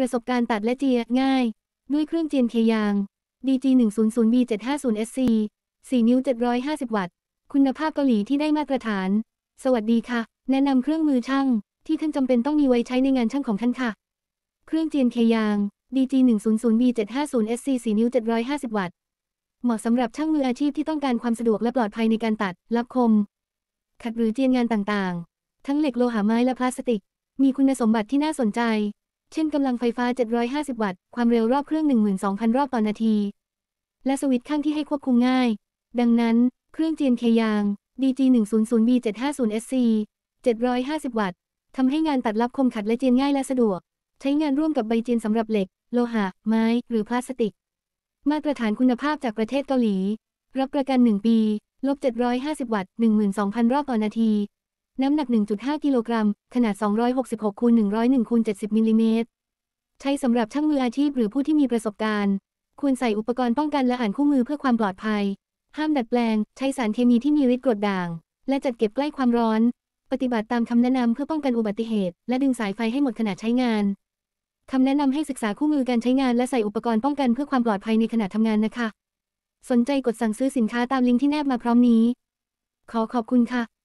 ประสบการณ์ตัดและเจียง่าย ด้วยเครื่องเจียนเคยาง DG 1 0 0 B 7 5 0 SC 4นิ้ว750วัตต์คุณภาพเกาหลีที่ได้มาตรฐาน สวัสดีค่ะ แนะนำเครื่องมือช่างที่ท่านจำเป็นต้องมีไว้ใช้ในงานช่างของท่านค่ะ เครื่องเจียนเคยาง DG 1 0 0 B 7 5 0 SC 4นิ้ว750วัตต์ เหมาะสำหรับช่างมืออาชีพที่ต้องการความสะดวกและปลอดภัยในการตัดรับคม ขัดหรือเจียนงานต่างๆ ทั้งเหล็กโลหะไม้และพลาสติก มีคุณสมบัติที่น่าสนใจเช่นกำลังไฟฟ้า 750 วัตต์ ความเร็วรอบเครื่อง 12,000 รอบต่อนาที และสวิตช์ข้างที่ให้ควบคุมง่าย ดังนั้น เครื่องเจียนเคยาง DG 1 0 0 B 7 5 0 SC 750 วัตต์ ทำให้งานตัดรับคมขัดและเจียนง่ายและสะดวก ใช้งานร่วมกับใบเจียนสำหรับเหล็ก โลหะ ไม้ หรือพลาสติก มาตรฐานคุณภาพจากประเทศเกาหลี รับประกัน 1 ปีลบ 750 วัตต์ 12,000 รอบต่อนาทีน้ำหนัก 1.5 กิโลกรัม ขนาด 266คูณ101คูณ70มิลลิเมตร ใช้สำหรับช่างมืออาชีพหรือผู้ที่มีประสบการณ์ ควรใส่อุปกรณ์ป้องกันและอ่านคู่มือเพื่อความปลอดภัย ห้ามดัดแปลง ใช้สารเคมีที่มีฤทธิ์กรดด่าง และจัดเก็บใกล้ความร้อน ปฏิบัติตามคำแนะนำเพื่อป้องกันอุบัติเหตุ และดึงสายไฟให้หมดขณะใช้งาน คำแนะนำให้ศึกษาคู่มือการใช้งานและใส่อุปกรณ์ป้องกันเพื่อความปลอดภัยในขณะทำงานนะคะ สนใจกดสั่งซื้อสินค้าตามลิงก์ที่แนบมาพร้อมนี้ ขอขอบคุณค่ะ